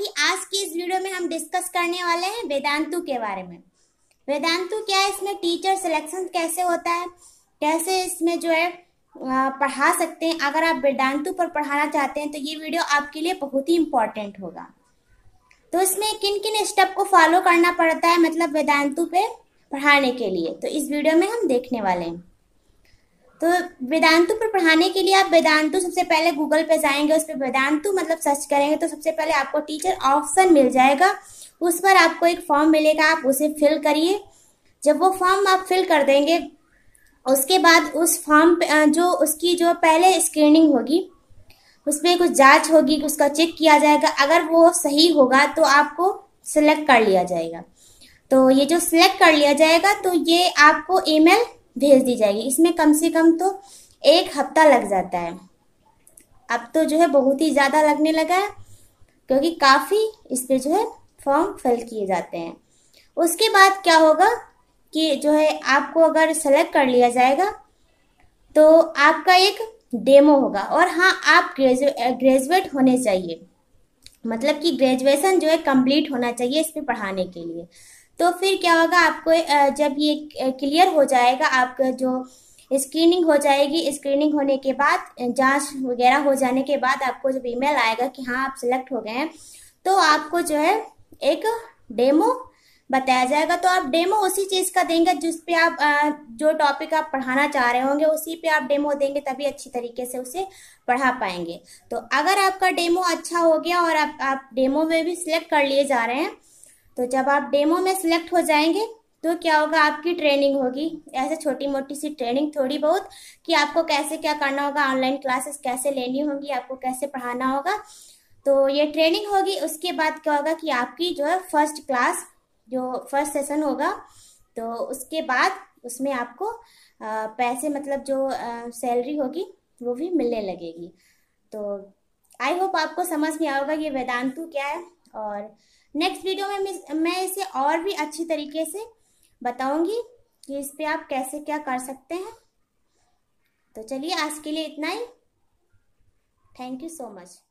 कि आज की इस वीडियो में हम डिस्कस करने वाले हैं वेदांतु के बारे में वेदांतु क्या है इसमें टीचर सिलेक्शन कैसे होता है कैसे इसमें जो है पढ़ा सकते हैं अगर आप वेदांतु पर पढ़ाना चाहते हैं तो ये वीडियो आपके लिए बहुत ही इम्पोर्टेंट होगा तो इसमें किन किन स्टेप को फॉलो करना पड़ता है मतलब वेदांतु पे पढ़ाने के लिए तो इस वीडियो में हम देखने वाले हैं तो वेदांतु पर पढ़ाने के लिए आप वेदांतु सबसे पहले गूगल पे जाएंगे उस पर वेदांतु मतलब सर्च करेंगे तो सबसे पहले आपको टीचर ऑप्शन मिल जाएगा उस पर आपको एक फॉर्म मिलेगा आप उसे फिल करिए जब वो फॉर्म आप फिल कर देंगे उसके बाद उस फॉर्म जो उसकी जो पहले स्क्रीनिंग होगी उस पर कुछ जांच होगी उसका चेक किया जाएगा अगर वो सही होगा तो आपको सिलेक्ट कर लिया जाएगा तो ये जो सिलेक्ट कर लिया जाएगा तो ये आपको ईमेल भेज दी जाएगी इसमें कम से कम तो एक हफ्ता लग जाता है अब तो जो है बहुत ही ज़्यादा लगने लगा है क्योंकि काफ़ी इस पर जो है फॉर्म फिल किए जाते हैं उसके बाद क्या होगा कि जो है आपको अगर सेलेक्ट कर लिया जाएगा तो आपका एक डेमो होगा और हाँ आप ग्रेजु ग्रेजुएट होने चाहिए मतलब कि ग्रेजुएशन जो है कंप्लीट होना चाहिए इस पर पढ़ाने के लिए तो फिर क्या होगा आपको जब ये क्लियर हो जाएगा आपका जो स्क्रीनिंग हो जाएगी स्क्रीनिंग होने के बाद जांच वगैरह हो जाने के बाद आपको जब ईमेल आएगा कि हाँ आप सिलेक्ट हो गए हैं तो आपको जो है एक डेमो बताया जाएगा तो आप डेमो उसी चीज़ का देंगे जिस पे आप जो टॉपिक आप पढ़ाना चाह रहे होंगे उसी पे आप डेमो देंगे तभी अच्छी तरीके से उसे पढ़ा पाएंगे तो अगर आपका डेमो अच्छा हो गया और आप आप डेमो में भी सिलेक्ट कर लिए जा रहे हैं तो जब आप डेमो में सिलेक्ट हो जाएंगे तो क्या होगा आपकी ट्रेनिंग होगी ऐसे छोटी मोटी सी ट्रेनिंग थोड़ी बहुत कि आपको कैसे क्या करना होगा ऑनलाइन क्लासेस कैसे लेनी होगी आपको कैसे पढ़ाना होगा तो ये ट्रेनिंग होगी उसके बाद क्या होगा कि आपकी जो है फर्स्ट क्लास जो फर्स्ट सेशन होगा तो उसके बाद उसमें आपको पैसे मतलब जो सैलरी होगी वो भी मिलने लगेगी तो आई होप आपको समझ में आएगा ये वेदांतु क्या है और नेक्स्ट वीडियो में मैं इसे और भी अच्छी तरीके से बताऊंगी कि इस पर आप कैसे क्या कर सकते हैं तो चलिए आज के लिए इतना ही थैंक यू सो मच